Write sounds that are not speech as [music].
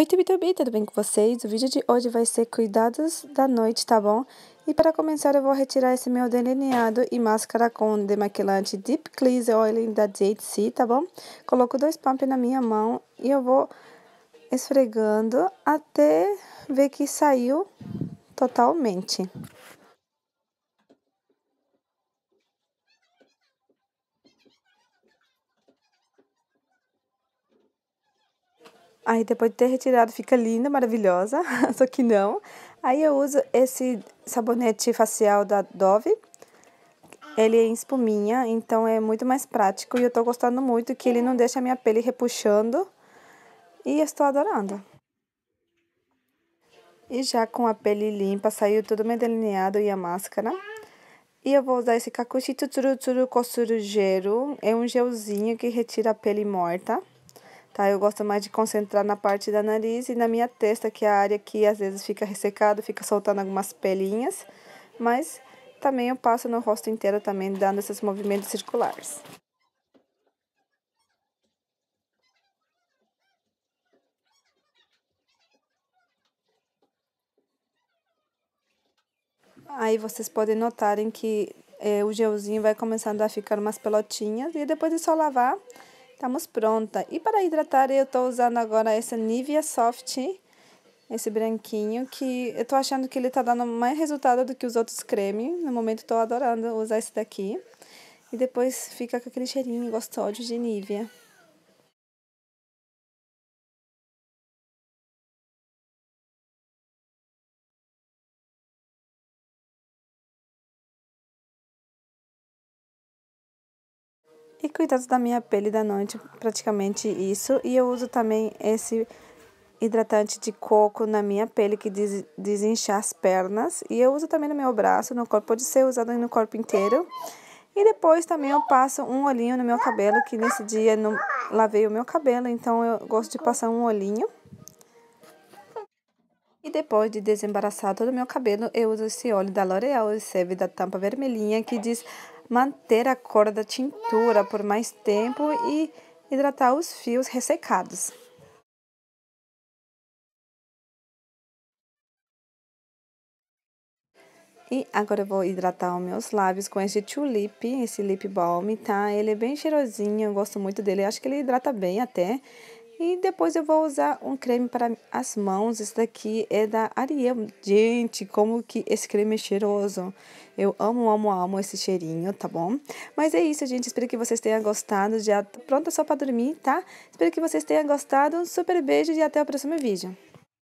Oi, Tubitubi, tudo bem com vocês? O vídeo de hoje vai ser cuidados da noite, tá bom? E para começar eu vou retirar esse meu delineado e máscara com demaquilante Deep Cleanse Oil da C, tá bom? Coloco dois pumps na minha mão e eu vou esfregando até ver que saiu totalmente. Aí depois de ter retirado fica linda, maravilhosa, [laughs] só que não. Aí eu uso esse sabonete facial da Dove. Ele é em espuminha, então é muito mais prático e eu tô gostando muito que ele não deixa a minha pele repuxando. E estou adorando. E já com a pele limpa, saiu tudo meu delineado e a máscara. E eu vou usar esse Kakushi Tutsuru Tsuru Gero. É um gelzinho que retira a pele morta. Tá? Eu gosto mais de concentrar na parte da nariz e na minha testa, que é a área que às vezes fica ressecada, fica soltando algumas pelinhas, mas também eu passo no rosto inteiro também, dando esses movimentos circulares. Aí vocês podem notarem que é, o gelzinho vai começando a ficar umas pelotinhas e depois é só lavar Estamos pronta. E para hidratar, eu estou usando agora essa Nivea Soft, esse branquinho, que eu estou achando que ele está dando mais resultado do que os outros cremes. No momento, estou adorando usar esse daqui. E depois fica com aquele cheirinho gostoso de Nivea. e cuidado da minha pele da noite, praticamente isso. E eu uso também esse hidratante de coco na minha pele que des desincha as pernas. E eu uso também no meu braço, no corpo, pode ser usado no corpo inteiro. E depois também eu passo um olhinho no meu cabelo, que nesse dia não lavei o meu cabelo, então eu gosto de passar um olhinho. E depois de desembaraçar todo o meu cabelo, eu uso esse óleo da L'Oreal, serve da tampa vermelhinha, que diz manter a cor da tintura por mais tempo e hidratar os fios ressecados. E agora eu vou hidratar os meus lábios com esse tulip, esse lip balm, tá? Ele é bem cheirosinho, eu gosto muito dele, acho que ele hidrata bem até. E depois eu vou usar um creme para as mãos. Esse daqui é da Ariel. Gente, como que esse creme é cheiroso. Eu amo, amo, amo esse cheirinho, tá bom? Mas é isso, gente. Espero que vocês tenham gostado. Já pronta só para dormir, tá? Espero que vocês tenham gostado. Um super beijo e até o próximo vídeo.